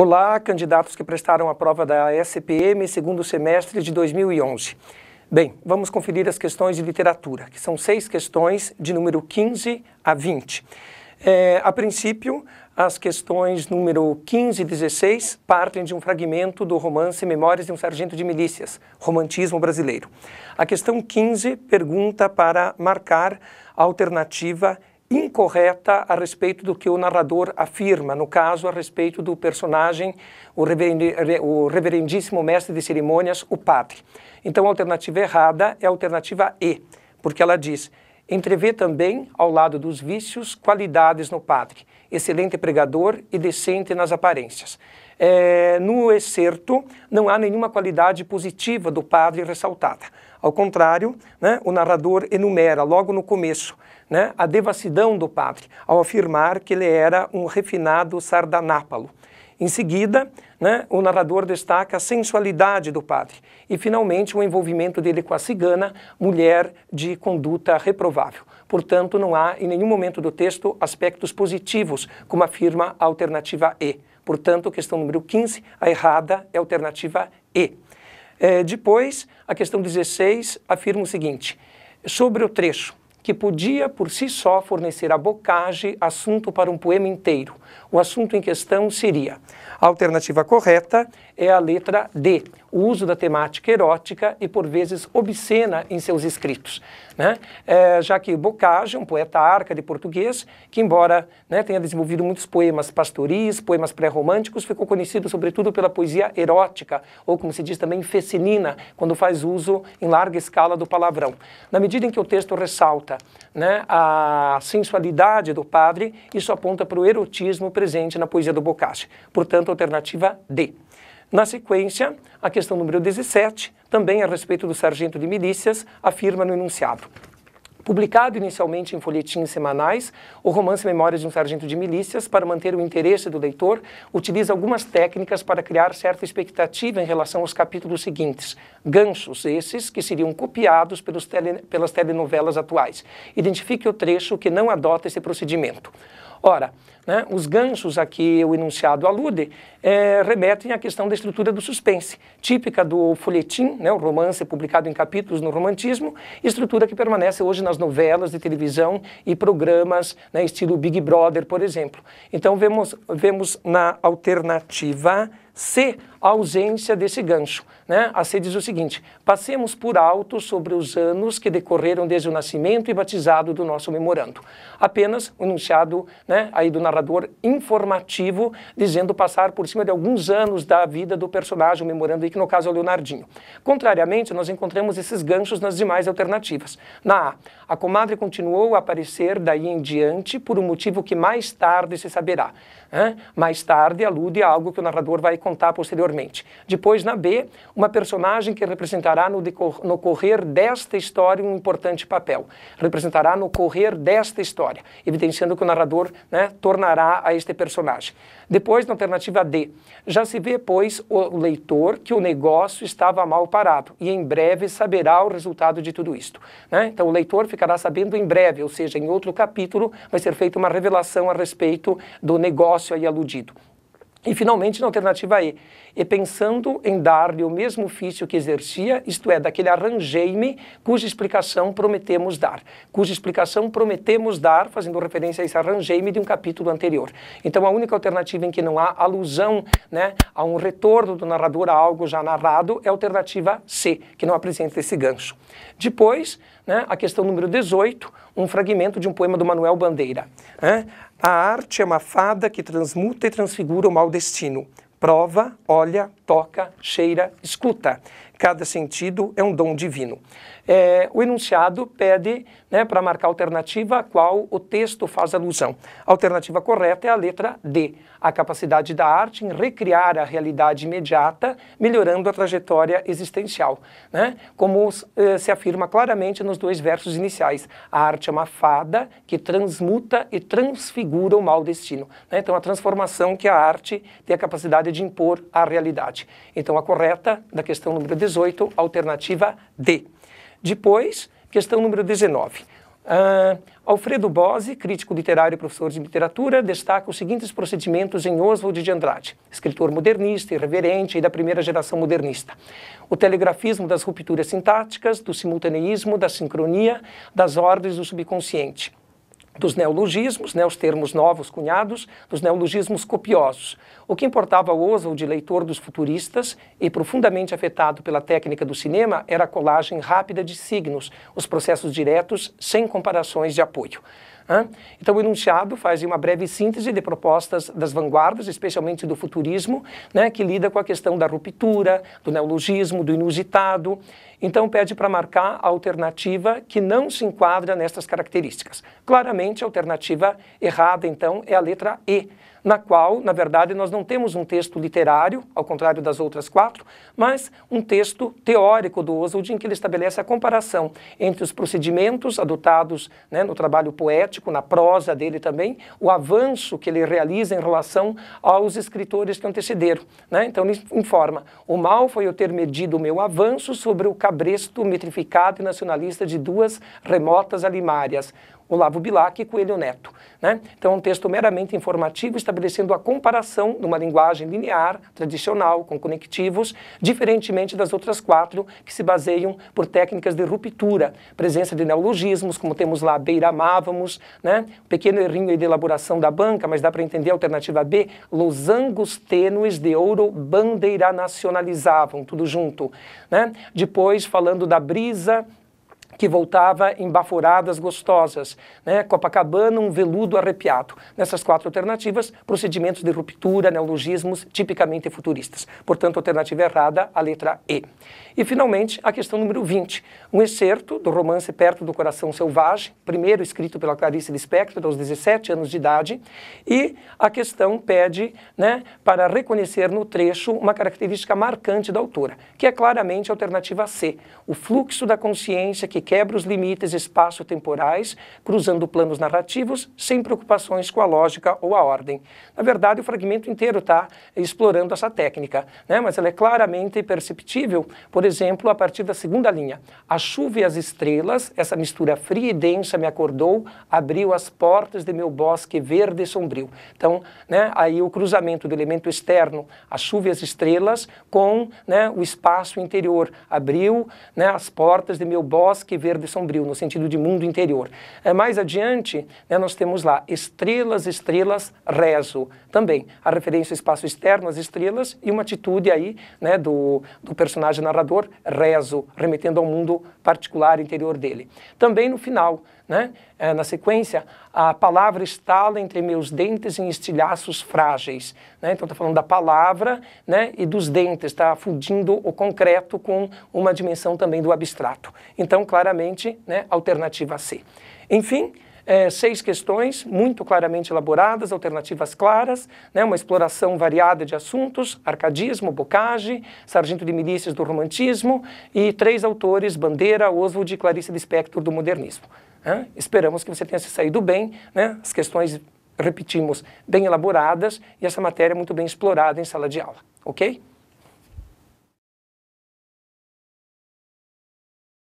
Olá, candidatos que prestaram a prova da SPM segundo semestre de 2011. Bem, vamos conferir as questões de literatura, que são seis questões de número 15 a 20. É, a princípio, as questões número 15 e 16 partem de um fragmento do romance Memórias de um Sargento de Milícias, Romantismo Brasileiro. A questão 15 pergunta para marcar a alternativa incorreta a respeito do que o narrador afirma, no caso, a respeito do personagem, o, reverendi, o reverendíssimo mestre de cerimônias, o padre. Então, a alternativa errada é a alternativa E, porque ela diz: entrevê também, ao lado dos vícios, qualidades no padre, excelente pregador e decente nas aparências. É, no excerto, não há nenhuma qualidade positiva do padre ressaltada. Ao contrário, né, o narrador enumera logo no começo né, a devassidão do padre, ao afirmar que ele era um refinado sardanápalo. Em seguida, né, o narrador destaca a sensualidade do padre e, finalmente, o envolvimento dele com a cigana, mulher de conduta reprovável. Portanto, não há, em nenhum momento do texto, aspectos positivos, como afirma a alternativa E. Portanto, questão número 15, a errada é a alternativa E. É, depois, a questão 16 afirma o seguinte: sobre o trecho, que podia por si só fornecer a Bocage assunto para um poema inteiro. O assunto em questão seria: a alternativa correta é a letra D, o uso da temática erótica e por vezes obscena em seus escritos, né? é, já que Bocage, um poeta arca de português, que embora né, tenha desenvolvido muitos poemas pastoris, poemas pré-românticos, ficou conhecido sobretudo pela poesia erótica, ou como se diz também fecinina, quando faz uso em larga escala do palavrão. Na medida em que o texto ressalta né, a sensualidade do padre, isso aponta para o erotismo presente na poesia do Bocage. portanto alternativa D. Na sequência, a questão número 17, também a respeito do sargento de milícias, afirma no enunciado. Publicado inicialmente em folhetins semanais, o romance Memórias de um Sargento de Milícias, para manter o interesse do leitor, utiliza algumas técnicas para criar certa expectativa em relação aos capítulos seguintes. Ganchos esses que seriam copiados tele, pelas telenovelas atuais. Identifique o trecho que não adota esse procedimento. Ora, né, os ganchos a que o enunciado alude é, remetem à questão da estrutura do suspense, típica do folhetim, né, o romance publicado em capítulos no romantismo, estrutura que permanece hoje nas novelas de televisão e programas né, estilo Big Brother, por exemplo. Então vemos, vemos na alternativa C, a ausência desse gancho. Né? A C diz o seguinte: passemos por alto sobre os anos que decorreram desde o nascimento e batizado do nosso memorando. Apenas o enunciado né, aí do narrador informativo, dizendo passar por cima de alguns anos da vida do personagem, o memorando aí, que no caso é o Leonardinho. Contrariamente, nós encontramos esses ganchos nas demais alternativas. Na A, a comadre continuou a aparecer daí em diante por um motivo que mais tarde se saberá. Né? Mais tarde alude a algo que o narrador vai contar posteriormente. Depois, na B, uma personagem que representará no, decor, no correr desta história um importante papel. Representará no correr desta história, evidenciando que o narrador né, tornará a este personagem. Depois, na alternativa D, já se vê, pois, o leitor que o negócio estava mal parado e em breve saberá o resultado de tudo isto. Né? Então, o leitor ficará sabendo em breve, ou seja, em outro capítulo vai ser feita uma revelação a respeito do negócio aí aludido. E, finalmente, na alternativa E, e pensando em dar-lhe o mesmo ofício que exercia, isto é, daquele arranjei-me cuja explicação prometemos dar, cuja explicação prometemos dar, fazendo referência a esse arranjei-me de um capítulo anterior. Então, a única alternativa em que não há alusão né, a um retorno do narrador a algo já narrado é a alternativa C, que não apresenta esse gancho. Depois, né, a questão número 18, um fragmento de um poema do Manuel Bandeira. Né? A arte é uma fada que transmuta e transfigura o mau destino. Prova, olha, toca, cheira, escuta. Cada sentido é um dom divino. É, o enunciado pede né, para marcar a alternativa a qual o texto faz alusão. A alternativa correta é a letra D, a capacidade da arte em recriar a realidade imediata, melhorando a trajetória existencial, né? como se eh, afirma claramente nos dois versos iniciais. A arte é uma fada que transmuta e transfigura o mau destino. Né? Então, a transformação que a arte tem a capacidade de impor à realidade. Então, a correta da questão número 18 18, alternativa D. Depois, questão número 19. Uh, ah, Alfredo Bose, crítico literário e professor de literatura, destaca os seguintes procedimentos em Oswald de Andrade, escritor modernista, irreverente e da primeira geração modernista. O telegrafismo das rupturas sintáticas, do simultaneísmo, da sincronia, das ordens do subconsciente dos neologismos, né, os termos novos cunhados, dos neologismos copiosos. O que importava ao de leitor dos futuristas e profundamente afetado pela técnica do cinema, era a colagem rápida de signos, os processos diretos sem comparações de apoio. Então, o enunciado faz uma breve síntese de propostas das vanguardas, especialmente do futurismo, né, que lida com a questão da ruptura, do neologismo, do inusitado. Então, pede para marcar a alternativa que não se enquadra nestas características. Claramente, a alternativa errada, então, é a letra E na qual, na verdade, nós não temos um texto literário, ao contrário das outras quatro, mas um texto teórico do Oswald, em que ele estabelece a comparação entre os procedimentos adotados né, no trabalho poético, na prosa dele também, o avanço que ele realiza em relação aos escritores que antecederam. Né? Então, ele informa: o mal foi eu ter medido o meu avanço sobre o cabresto metrificado e nacionalista de duas remotas alimárias, Olavo Bilac e Coelho Neto. Né? Então, um texto meramente informativo, estabelecendo a comparação de uma linguagem linear, tradicional, com conectivos, diferentemente das outras quatro que se baseiam por técnicas de ruptura, presença de neologismos, como temos lá beiramávamos, né? pequeno errinho de elaboração da banca, mas dá para entender a alternativa B, losangos tênues de ouro bandeira nacionalizavam, tudo junto. Né? Depois, falando da brisa que voltava em baforadas gostosas, né? Copacabana, um veludo arrepiado. Nessas quatro alternativas, procedimentos de ruptura, neologismos tipicamente futuristas. Portanto, alternativa errada, a letra E. E, finalmente, a questão número 20, um excerto do romance Perto do Coração Selvagem, primeiro escrito pela Clarice Lispector aos 17 anos de idade, e a questão pede né, para reconhecer no trecho uma característica marcante da autora, que é claramente a alternativa C, o fluxo da consciência que quebra os limites espaço-temporais, cruzando planos narrativos sem preocupações com a lógica ou a ordem. Na verdade, o fragmento inteiro está explorando essa técnica, né? mas ela é claramente perceptível, por exemplo, a partir da segunda linha. A chuva e as estrelas, essa mistura fria e densa me acordou, abriu as portas de meu bosque verde e sombrio. Então, né, aí o cruzamento do elemento externo, a chuva e as estrelas, com né, o espaço interior, abriu né, as portas de meu bosque verde sombrio, no sentido de mundo interior. Eh, mais adiante, né, nós temos lá estrelas, estrelas, rezo. Também a referência ao espaço externo, às estrelas, e uma atitude aí né, do, do personagem narrador, rezo, remetendo ao mundo particular interior dele. Também no final, né? É, na sequência, a palavra estala entre meus dentes em estilhaços frágeis. Né? Então, está falando da palavra né? e dos dentes, está fundindo o concreto com uma dimensão também do abstrato. Então, claramente, claramente né, alternativa C. Enfim, é, seis questões muito claramente elaboradas, alternativas claras, né, uma exploração variada de assuntos, arcadismo, Bocage, sargento de milícias do romantismo e três autores, Bandeira, Oswald e Clarice Lispector do modernismo. Né? Esperamos que você tenha se saído bem, né? as questões, repetimos, bem elaboradas e essa matéria muito bem explorada em sala de aula, ok?